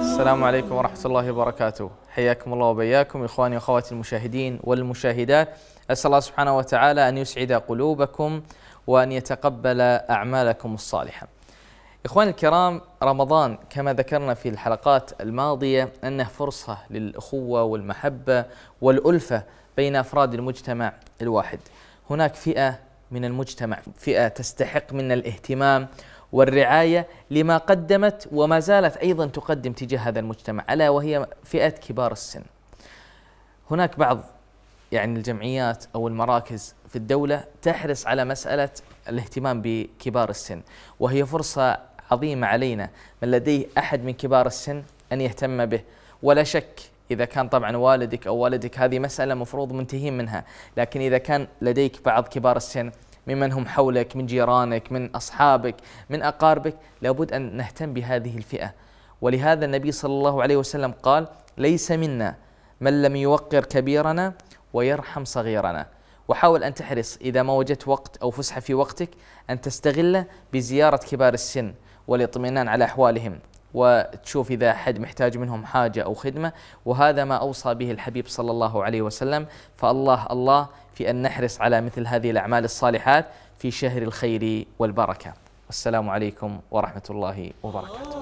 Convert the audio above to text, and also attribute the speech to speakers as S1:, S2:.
S1: السلام عليكم ورحمة الله وبركاته حياكم الله وبياكم إخواني وأخواتي المشاهدين والمشاهدات أسأل الله سبحانه وتعالى أن يسعد قلوبكم وأن يتقبل أعمالكم الصالحة إخواني الكرام رمضان كما ذكرنا في الحلقات الماضية أنه فرصة للأخوة والمحبة والألفة بين أفراد المجتمع الواحد هناك فئة من المجتمع فئة تستحق منا الاهتمام والرعاية لما قدمت وما زالت أيضا تقدم تجاه هذا المجتمع ألا وهي فئة كبار السن هناك بعض يعني الجمعيات أو المراكز في الدولة تحرص على مسألة الاهتمام بكبار السن وهي فرصة عظيمة علينا من لديه أحد من كبار السن أن يهتم به ولا شك إذا كان طبعا والدك أو والدك هذه مسألة مفروض منتهين منها لكن إذا كان لديك بعض كبار السن ممن هم حولك من جيرانك من أصحابك من أقاربك لابد أن نهتم بهذه الفئة ولهذا النبي صلى الله عليه وسلم قال ليس منا من لم يوقر كبيرنا ويرحم صغيرنا وحاول أن تحرص إذا ما وجدت وقت أو فسحة في وقتك أن تستغله بزيارة كبار السن والاطمئنان على أحوالهم وتشوف إذا حد محتاج منهم حاجة أو خدمة وهذا ما أوصى به الحبيب صلى الله عليه وسلم فالله الله في أن نحرص على مثل هذه الأعمال الصالحات في شهر الخير والبركة والسلام عليكم ورحمة الله وبركاته